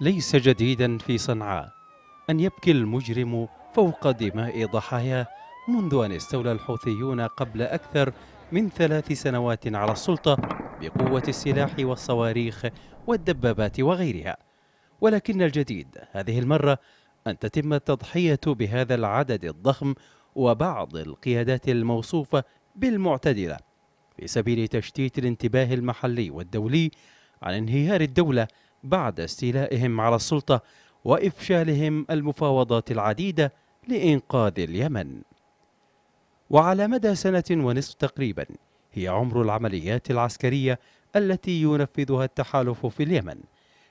ليس جديدا في صنعاء أن يبكي المجرم فوق دماء ضحاياه منذ أن استولى الحوثيون قبل أكثر من ثلاث سنوات على السلطة بقوة السلاح والصواريخ والدبابات وغيرها ولكن الجديد هذه المرة أن تتم التضحية بهذا العدد الضخم وبعض القيادات الموصوفة بالمعتدلة في سبيل تشتيت الانتباه المحلي والدولي عن انهيار الدولة بعد استيلائهم على السلطة وإفشالهم المفاوضات العديدة لإنقاذ اليمن وعلى مدى سنة ونصف تقريبا هي عمر العمليات العسكرية التي ينفذها التحالف في اليمن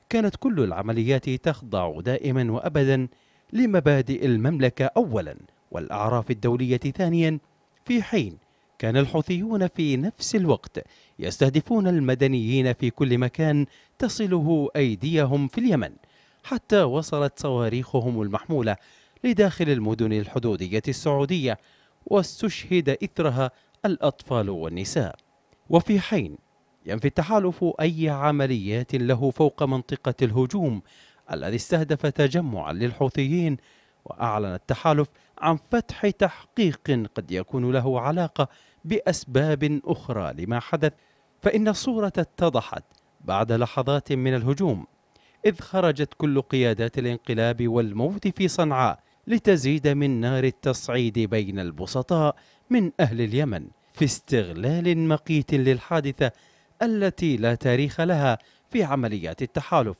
كانت كل العمليات تخضع دائما وأبدا لمبادئ المملكة أولا والأعراف الدولية ثانيا في حين كان الحوثيون في نفس الوقت يستهدفون المدنيين في كل مكان تصله أيديهم في اليمن حتى وصلت صواريخهم المحمولة لداخل المدن الحدودية السعودية واستشهد إثرها الأطفال والنساء وفي حين ينفي التحالف أي عمليات له فوق منطقة الهجوم الذي استهدف تجمعا للحوثيين وأعلن التحالف عن فتح تحقيق قد يكون له علاقة بأسباب أخرى لما حدث فإن الصورة اتضحت بعد لحظات من الهجوم إذ خرجت كل قيادات الانقلاب والموت في صنعاء لتزيد من نار التصعيد بين البسطاء من أهل اليمن في استغلال مقيت للحادثة التي لا تاريخ لها في عمليات التحالف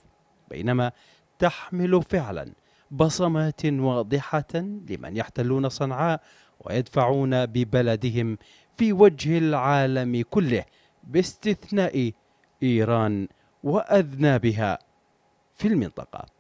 بينما تحمل فعلا بصمات واضحة لمن يحتلون صنعاء ويدفعون ببلدهم في وجه العالم كله باستثناء إيران وأذنابها في المنطقة